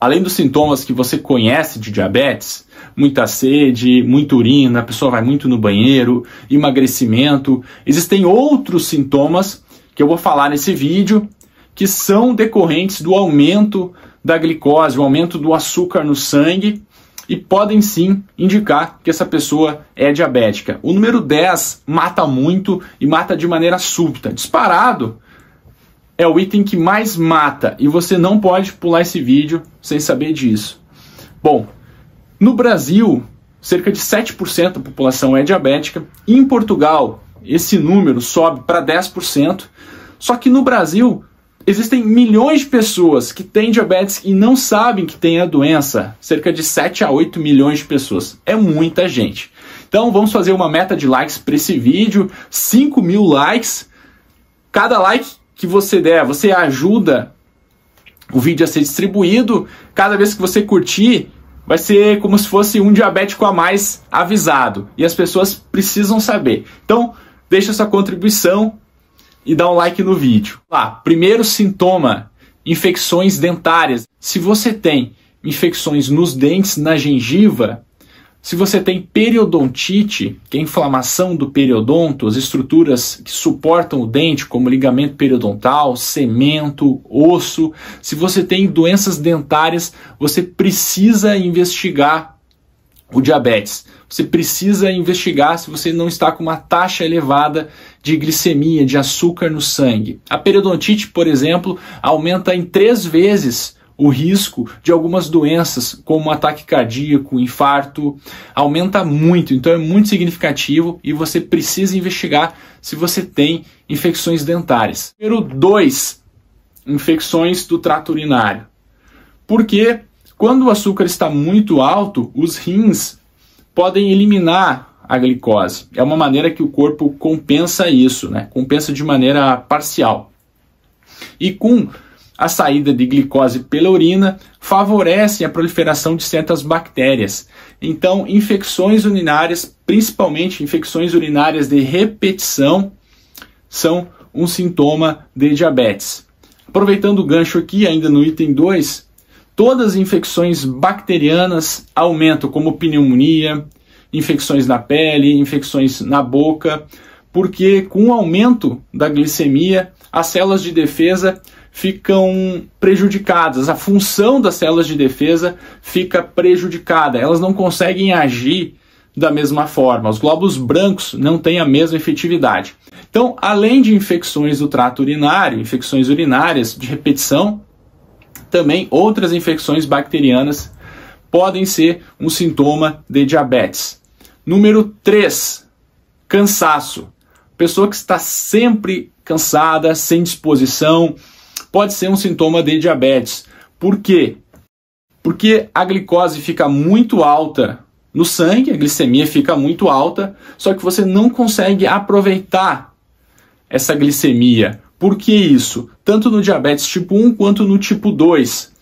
além dos sintomas que você conhece de diabetes, muita sede, muita urina, a pessoa vai muito no banheiro, emagrecimento, existem outros sintomas que eu vou falar nesse vídeo que são decorrentes do aumento da glicose, o aumento do açúcar no sangue e podem sim indicar que essa pessoa é diabética. O número 10 mata muito e mata de maneira súbita, disparado é o item que mais mata e você não pode pular esse vídeo sem saber disso. Bom, no Brasil, cerca de 7% da população é diabética, e em Portugal, esse número sobe para 10%. Só que no Brasil, existem milhões de pessoas que têm diabetes e não sabem que têm a doença, cerca de 7 a 8 milhões de pessoas. É muita gente. Então vamos fazer uma meta de likes para esse vídeo, 5 mil likes. Cada like que você der, você ajuda o vídeo a ser distribuído. Cada vez que você curtir, vai ser como se fosse um diabético a mais avisado. E as pessoas precisam saber. Então, deixa sua contribuição e dá um like no vídeo. Lá, ah, primeiro sintoma: infecções dentárias. Se você tem infecções nos dentes, na gengiva, se você tem periodontite, que é inflamação do periodonto, as estruturas que suportam o dente, como ligamento periodontal, cemento, osso, se você tem doenças dentárias, você precisa investigar o diabetes. Você precisa investigar se você não está com uma taxa elevada de glicemia, de açúcar no sangue. A periodontite, por exemplo, aumenta em três vezes o risco de algumas doenças, como ataque cardíaco, infarto, aumenta muito. Então é muito significativo e você precisa investigar se você tem infecções dentárias. Número 2, infecções do trato urinário. Porque quando o açúcar está muito alto, os rins podem eliminar a glicose. É uma maneira que o corpo compensa isso, né? Compensa de maneira parcial. E com a saída de glicose pela urina favorece a proliferação de certas bactérias. Então, infecções urinárias, principalmente infecções urinárias de repetição, são um sintoma de diabetes. Aproveitando o gancho aqui, ainda no item 2, todas as infecções bacterianas aumentam, como pneumonia, infecções na pele, infecções na boca, porque com o aumento da glicemia, as células de defesa ficam prejudicadas, a função das células de defesa fica prejudicada, elas não conseguem agir da mesma forma. Os glóbulos brancos não têm a mesma efetividade. Então, além de infecções do trato urinário, infecções urinárias de repetição, também outras infecções bacterianas podem ser um sintoma de diabetes. Número 3, cansaço. Pessoa que está sempre cansada, sem disposição, pode ser um sintoma de diabetes. Por quê? Porque a glicose fica muito alta no sangue, a glicemia fica muito alta, só que você não consegue aproveitar essa glicemia. Por que isso? Tanto no diabetes tipo 1 quanto no tipo 2.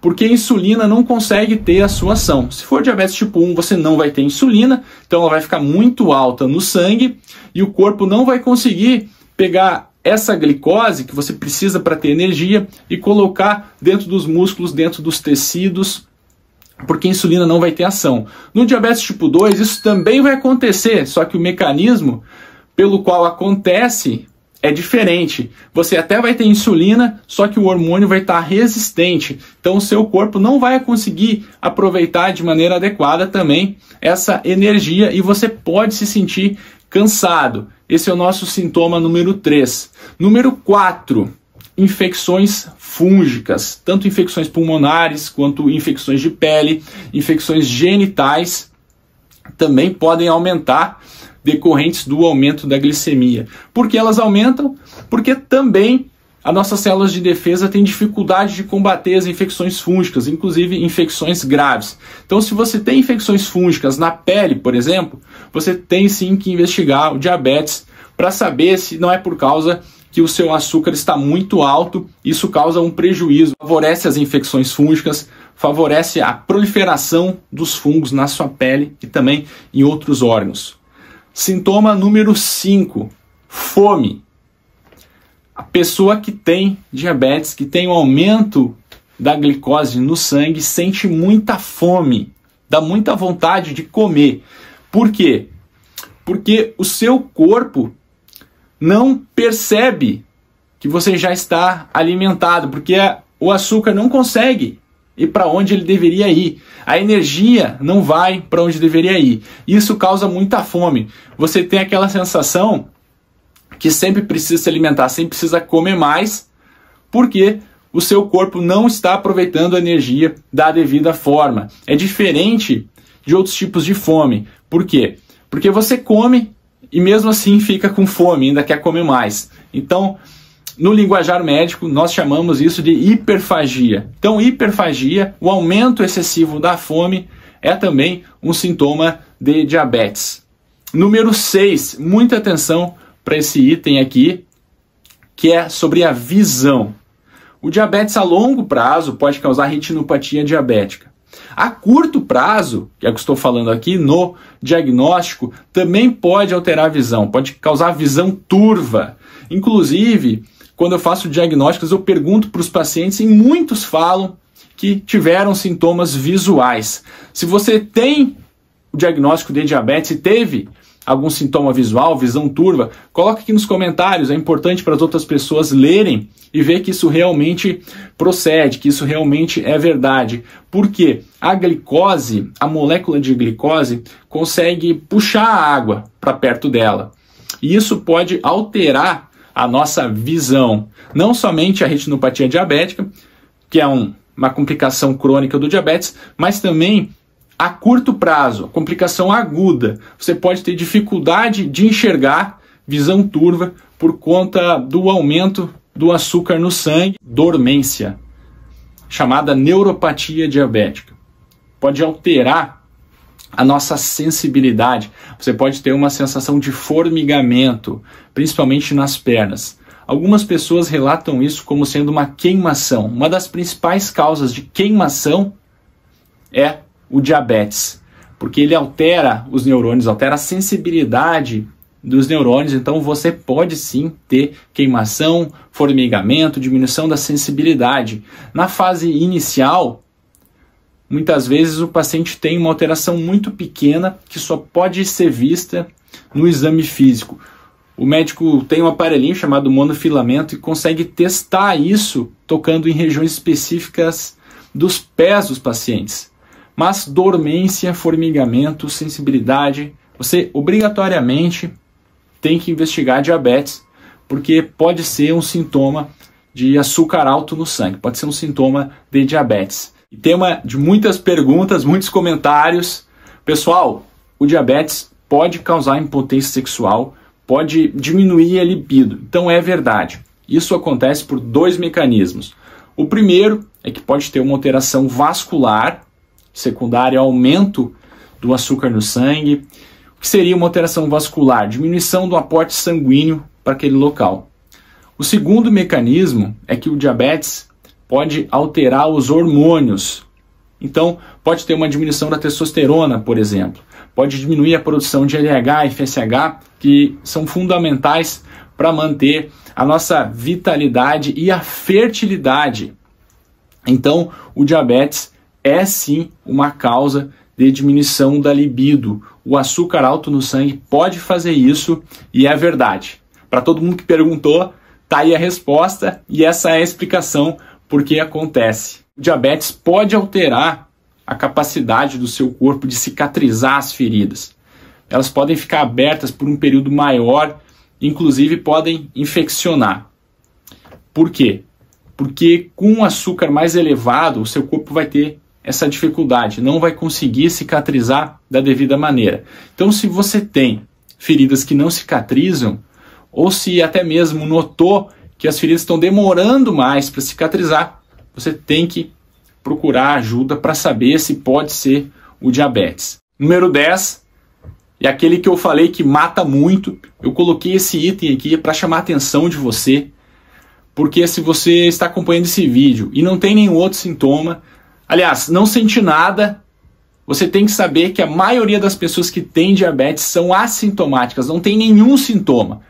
Porque a insulina não consegue ter a sua ação. Se for diabetes tipo 1, você não vai ter insulina, então ela vai ficar muito alta no sangue e o corpo não vai conseguir pegar essa glicose que você precisa para ter energia e colocar dentro dos músculos, dentro dos tecidos, porque a insulina não vai ter ação. No diabetes tipo 2, isso também vai acontecer, só que o mecanismo pelo qual acontece é diferente. Você até vai ter insulina, só que o hormônio vai estar tá resistente. Então o seu corpo não vai conseguir aproveitar de maneira adequada também essa energia e você pode se sentir cansado. Esse é o nosso sintoma número 3. Número 4, infecções fúngicas, tanto infecções pulmonares quanto infecções de pele, infecções genitais também podem aumentar decorrentes do aumento da glicemia. Por que elas aumentam? Porque também as nossas células de defesa têm dificuldade de combater as infecções fúngicas, inclusive infecções graves. Então, se você tem infecções fúngicas na pele, por exemplo, você tem sim que investigar o diabetes para saber se não é por causa que o seu açúcar está muito alto, isso causa um prejuízo, favorece as infecções fúngicas, favorece a proliferação dos fungos na sua pele e também em outros órgãos. Sintoma número 5: fome. A pessoa que tem diabetes, que tem um aumento da glicose no sangue, sente muita fome, dá muita vontade de comer. Por quê? Porque o seu corpo não percebe que você já está alimentado, porque o açúcar não consegue ir para onde ele deveria ir. A energia não vai para onde deveria ir. Isso causa muita fome. Você tem aquela sensação que sempre precisa se alimentar, sempre precisa comer mais, porque o seu corpo não está aproveitando a energia da devida forma. É diferente de outros tipos de fome. Por quê? Porque você come e mesmo assim fica com fome, ainda quer comer mais. Então, no linguajar médico, nós chamamos isso de hiperfagia. Então, hiperfagia, o aumento excessivo da fome, é também um sintoma de diabetes. Número 6, muita atenção para esse item aqui, que é sobre a visão. O diabetes a longo prazo pode causar retinopatia diabética. A curto prazo, que é o que estou falando aqui no diagnóstico, também pode alterar a visão, pode causar visão turva. Inclusive, quando eu faço diagnósticos, eu pergunto para os pacientes e muitos falam que tiveram sintomas visuais. Se você tem o diagnóstico de diabetes e teve algum sintoma visual, visão turva, coloque aqui nos comentários, é importante para as outras pessoas lerem e ver que isso realmente procede, que isso realmente é verdade. Porque a glicose, a molécula de glicose, consegue puxar a água para perto dela. E isso pode alterar a nossa visão, não somente a retinopatia diabética, que é um, uma complicação crônica do diabetes, mas também a curto prazo, complicação aguda. Você pode ter dificuldade de enxergar, visão turva, por conta do aumento do açúcar no sangue, dormência, chamada neuropatia diabética. Pode alterar a nossa sensibilidade. Você pode ter uma sensação de formigamento, principalmente nas pernas. Algumas pessoas relatam isso como sendo uma queimação. Uma das principais causas de queimação é o diabetes, porque ele altera os neurônios, altera a sensibilidade dos neurônios, então você pode sim ter queimação, formigamento, diminuição da sensibilidade. Na fase inicial, muitas vezes o paciente tem uma alteração muito pequena que só pode ser vista no exame físico. O médico tem um aparelhinho chamado monofilamento e consegue testar isso tocando em regiões específicas dos pés dos pacientes. Mas dormência, formigamento, sensibilidade, você obrigatoriamente tem que investigar diabetes, porque pode ser um sintoma de açúcar alto no sangue, pode ser um sintoma de diabetes. E tema de muitas perguntas, muitos comentários. Pessoal, o diabetes pode causar impotência sexual, pode diminuir a libido. Então é verdade. Isso acontece por dois mecanismos. O primeiro é que pode ter uma alteração vascular secundário ao aumento do açúcar no sangue, o que seria uma alteração vascular, diminuição do aporte sanguíneo para aquele local. O segundo mecanismo é que o diabetes pode alterar os hormônios. Então, pode ter uma diminuição da testosterona, por exemplo. Pode diminuir a produção de LH e FSH, que são fundamentais para manter a nossa vitalidade e a fertilidade. Então, o diabetes é sim uma causa de diminuição da libido. O açúcar alto no sangue pode fazer isso e é verdade. Para todo mundo que perguntou, tá aí a resposta e essa é a explicação por que acontece. O diabetes pode alterar a capacidade do seu corpo de cicatrizar as feridas. Elas podem ficar abertas por um período maior, inclusive podem infeccionar. Por quê? Porque com um açúcar mais elevado, o seu corpo vai ter essa dificuldade, não vai conseguir cicatrizar da devida maneira. Então, se você tem feridas que não cicatrizam, ou se até mesmo notou que as feridas estão demorando mais para cicatrizar, você tem que procurar ajuda para saber se pode ser o diabetes. Número 10 é aquele que eu falei que mata muito. Eu coloquei esse item aqui para chamar a atenção de você, porque se você está acompanhando esse vídeo e não tem nenhum outro sintoma, Aliás, não sente nada. Você tem que saber que a maioria das pessoas que têm diabetes são assintomáticas, não tem nenhum sintoma.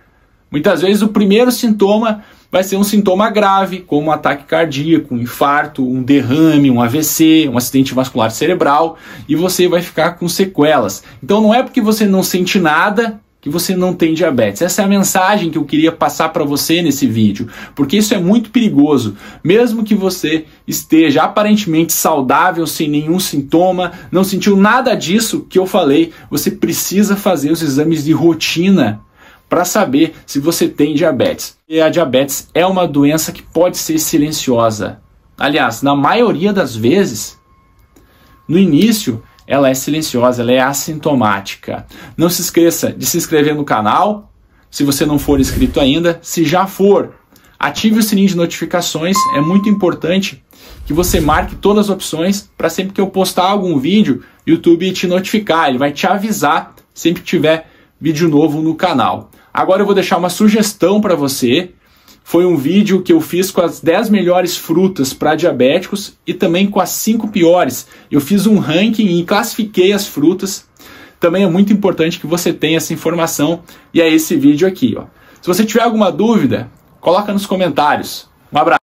Muitas vezes o primeiro sintoma vai ser um sintoma grave, como um ataque cardíaco, um infarto, um derrame, um AVC, um acidente vascular cerebral, e você vai ficar com sequelas. Então não é porque você não sente nada que você não tem diabetes. Essa é a mensagem que eu queria passar para você nesse vídeo, porque isso é muito perigoso. Mesmo que você esteja aparentemente saudável, sem nenhum sintoma, não sentiu nada disso que eu falei, você precisa fazer os exames de rotina para saber se você tem diabetes. E a diabetes é uma doença que pode ser silenciosa. Aliás, na maioria das vezes, no início, ela é silenciosa, ela é assintomática. Não se esqueça de se inscrever no canal, se você não for inscrito ainda. Se já for, ative o sininho de notificações, é muito importante que você marque todas as opções para sempre que eu postar algum vídeo, YouTube te notificar, ele vai te avisar sempre que tiver vídeo novo no canal. Agora eu vou deixar uma sugestão para você foi um vídeo que eu fiz com as 10 melhores frutas para diabéticos e também com as 5 piores. Eu fiz um ranking e classifiquei as frutas. Também é muito importante que você tenha essa informação e é esse vídeo aqui. Ó. Se você tiver alguma dúvida, coloca nos comentários. Um abraço.